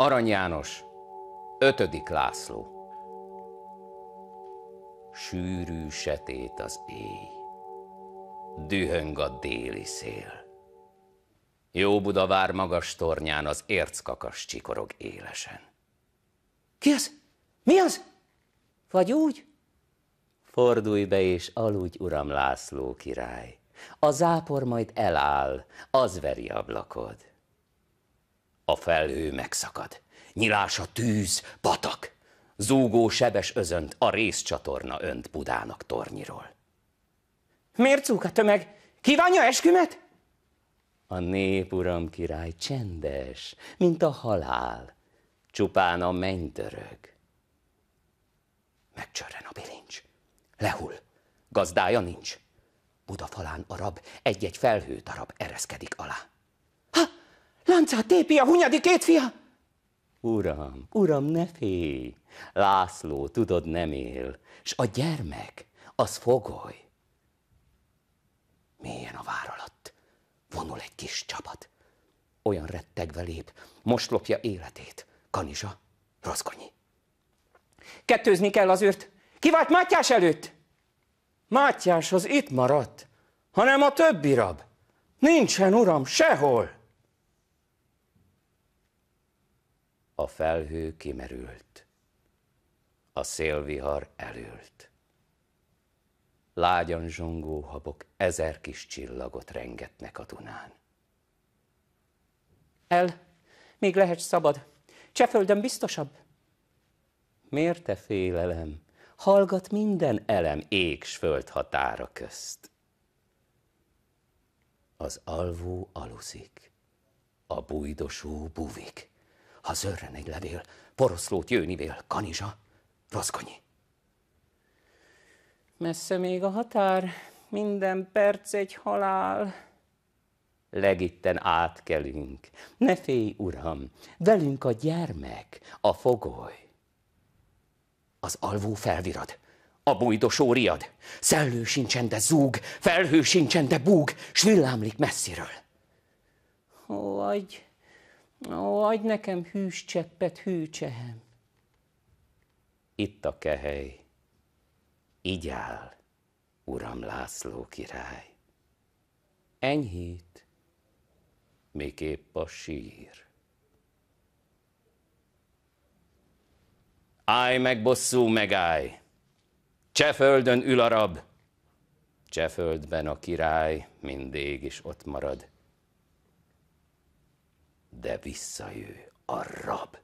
Arany János, ötödik László. Sűrű setét az éj, dühöng a déli szél. Jó Budavár magas tornyán az érckakas csikorog élesen. Ki az? Mi az? Vagy úgy? Fordulj be és aludj, uram László király. A zápor majd eláll, az veri ablakod. A felhő megszakad. Nyilás a tűz, patak. Zúgó sebes özönt, a részcsatorna önt Budának tornyiról. Miért zúg a tömeg? Kívánja eskümet? A nép, uram király, csendes, mint a halál. Csupán a mennydörög. Megcsörren a bilincs. Lehull. Gazdája nincs. Buda falán a rab egy-egy felhő darab ereszkedik alá. Lánca tépi a hunyadi két fia. Uram, uram, ne félj! László, tudod, nem él. S a gyermek, az fogoly. Mélyen a vár alatt vonul egy kis csapat. Olyan rettegve lép, most lopja életét. Kanizsa, Roszkonyi. Kettőzni kell az őrt. Ki vált Mátyás előtt? Mátyás az itt maradt, hanem a többi rab. Nincsen, uram, sehol. A felhő kimerült, a szélvihar elült. Lágyan zsongó habok ezer kis csillagot rengetnek a Dunán. El, még lehet szabad, Cseföldön biztosabb. Miért te félelem? Hallgat minden elem ég s föld határa közt. Az alvó aluszik, a bújdosó buvik ha zörren egy levél, poroszlót jőnivél, kanizsa, roszkonyi. Messze még a határ, minden perc egy halál. Legitten átkelünk, ne félj, uram, velünk a gyermek, a fogoly. Az alvó felvirad, a bújdosó riad, szellő sincsen, de zúg, felhő sincsen, de búg, s villámlik messziről. Ó, adj, Ó, adj nekem hűs cseppet, hű csehem. Itt a kehely. Így áll, uram László király. Enyhít, még épp a sír. Állj meg, bosszú, megállj! Cseföldön ül a rab, Cseföldben a király mindig is ott marad de visszajő a rab.